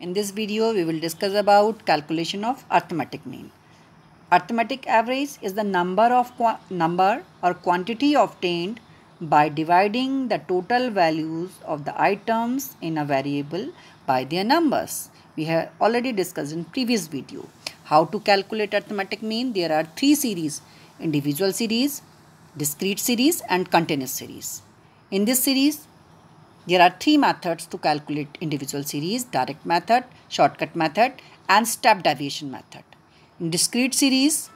In this video, we will discuss about calculation of arithmetic mean. Arithmetic average is the number of number or quantity obtained by dividing the total values of the items in a variable by their numbers. We have already discussed in previous video. How to calculate arithmetic mean? There are three series, individual series, discrete series and continuous series. In this series, there are three methods to calculate individual series, direct method, shortcut method and step deviation method. In discrete series,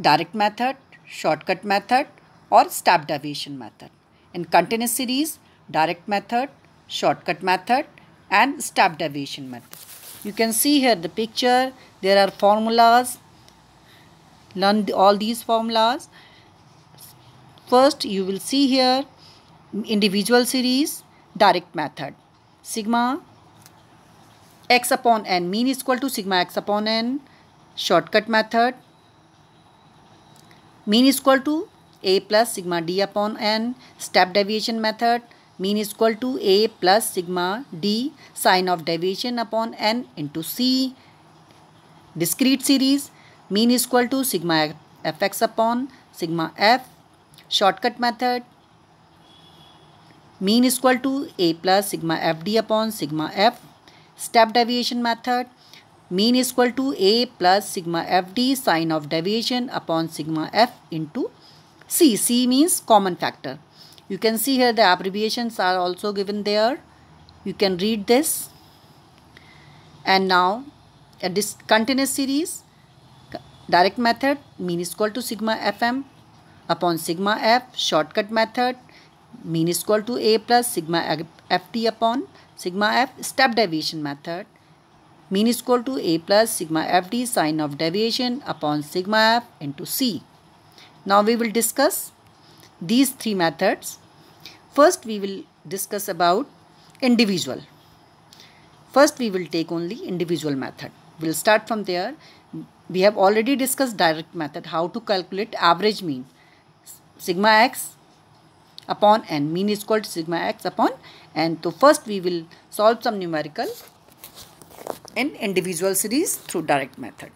direct method, shortcut method or step deviation method. In continuous series, direct method, shortcut method and step deviation method. You can see here the picture, there are formulas, learn all these formulas. First you will see here individual series direct method sigma x upon n mean is equal to sigma x upon n shortcut method mean is equal to a plus sigma d upon n step deviation method mean is equal to a plus sigma d sine of deviation upon n into c discrete series mean is equal to sigma fx upon sigma f shortcut method mean is equal to a plus sigma fd upon sigma f step deviation method mean is equal to a plus sigma fd sine of deviation upon sigma f into c c means common factor you can see here the abbreviations are also given there you can read this and now a discontinuous series direct method mean is equal to sigma fm upon sigma f shortcut method mean is equal to a plus sigma ft upon sigma f step deviation method mean is equal to a plus sigma fd sine of deviation upon sigma f into c. Now we will discuss these three methods. First we will discuss about individual. First we will take only individual method. We will start from there. We have already discussed direct method how to calculate average mean sigma x upon n. Mean is equal to sigma x upon n. So first we will solve some numerical in individual series through direct method.